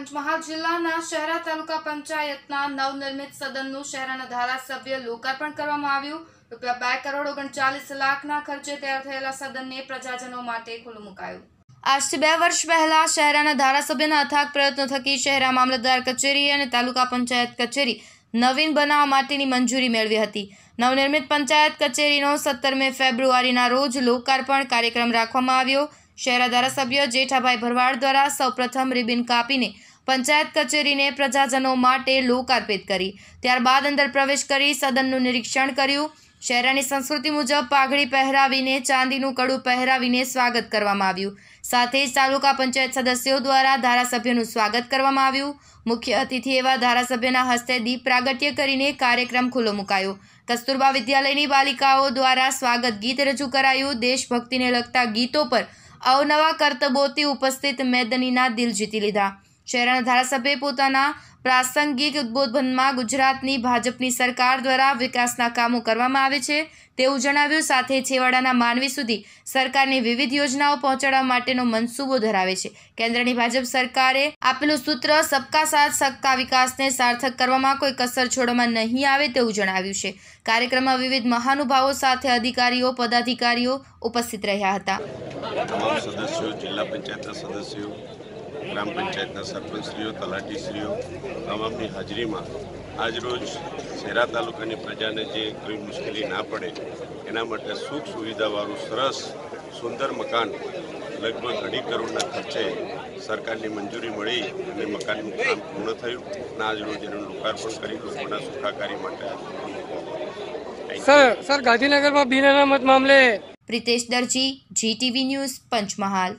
પંચમહાલ જિલ્લાના શહેરા તાલુકા પંચાયતના નવનિર્મિત સદનનું શહેરાના ધારાસભ્ય લોકાર્પણ કરવામાં આવ્યું રૂપિયા બે કરોડ ઓગણચાલીસ લાખના ખર્ચે તૈયાર થયેલા સદનને પ્રજાજનો માટે ખુલ્લું મુકાયું આજથી બે વર્ષ પહેલા શહેરાના ધારાસભ્યના અથાગ પ્રયત્નો થકી શહેરા મામલતદાર કચેરી અને તાલુકા પંચાયત કચેરી નવીન બનાવવા માટેની મંજૂરી મેળવી હતી નવનિર્મિત પંચાયત કચેરીનો સત્તરમી ફેબ્રુઆરીના રોજ લોકાર્પણ કાર્યક્રમ રાખવામાં આવ્યો શહેરા ધારાસભ્ય જેઠાભાઈ ભરવાડ દ્વારા સૌપ્રથમ રિબિન કાપીને પંચાયત કચેરીને પ્રજાજનો માટે લોક અર્પિત કરી ત્યારબાદ અંદર પ્રવેશ કરી સદનનું નિરીક્ષણ કર્યું શહેરાની સંસ્કૃતિ મુજબ પાઘડી પહેરાવીને ચાંદીનું કડું પહેરાવીને સ્વાગત કરવામાં આવ્યું સાથે જ તાલુકા પંચાયત સદસ્યો દ્વારા ધારાસભ્યનું સ્વાગત કરવામાં આવ્યું મુખ્ય અતિથિ એવા ધારાસભ્યના હસ્તે દીપ પ્રાગટ્ય કરીને કાર્યક્રમ ખુલ્લો મુકાયો કસ્તુરબા વિદ્યાલયની બાલિકાઓ દ્વારા સ્વાગત ગીત રજૂ કરાયું દેશભક્તિને લગતા ગીતો પર અવનવા કર્તબોથી ઉપસ્થિત મેદનીના દિલ જીતી લીધા શહેરના ધારાસભ્યે પોતાના પ્રાસંગિક ઉદબોધનમાં ગુજરાતની ભાજપની સરકાર દ્વારા વિકાસના કામો કરવામાં આવે છે તેવું જણાવ્યું સાથે છેવાડાના માનવી સુધી સરકારની વિવિધ યોજનાઓ પહોંચાડવા માટેનો મનસૂબો ધરાવે છે કેન્દ્રની ભાજપ સરકારે આપેલું સૂત્ર સબકા સાથ સબકા વિકાસને સાર્થક કરવામાં કોઈ કસર છોડવામાં નહીં આવે તેવું જણાવ્યું છે કાર્યક્રમમાં વિવિધ મહાનુભાવો સાથે અધિકારીઓ પદાધિકારીઓ ઉપસ્થિત રહ્યા હતા ગ્રામ પંચાયતના સરપંચશ્રીઓ તલાટીશ્રીઓ તમામની હાજરીમાં આજરોજ શેરા તાલુકાની પ્રજાને જે કોઈ મુશ્કેલી ના પડે એના માટે સુખ સુવિધાવાળું સરસ સુંદર મકાન લગભગ અઢી કરોડના ખર્ચે સરકારની મંજૂરી મળી અને મકાનનું કામ પૂર્ણ થયું અને આજરોજ એનું લોકાર્પણ કરી લોકોના સુખાકારી માટે સર સર ગાંધીનગરમાં બિન અનામત મામલે પ્રિતેશ દરજી જીટીવી ન્યૂઝ પંચમહાલ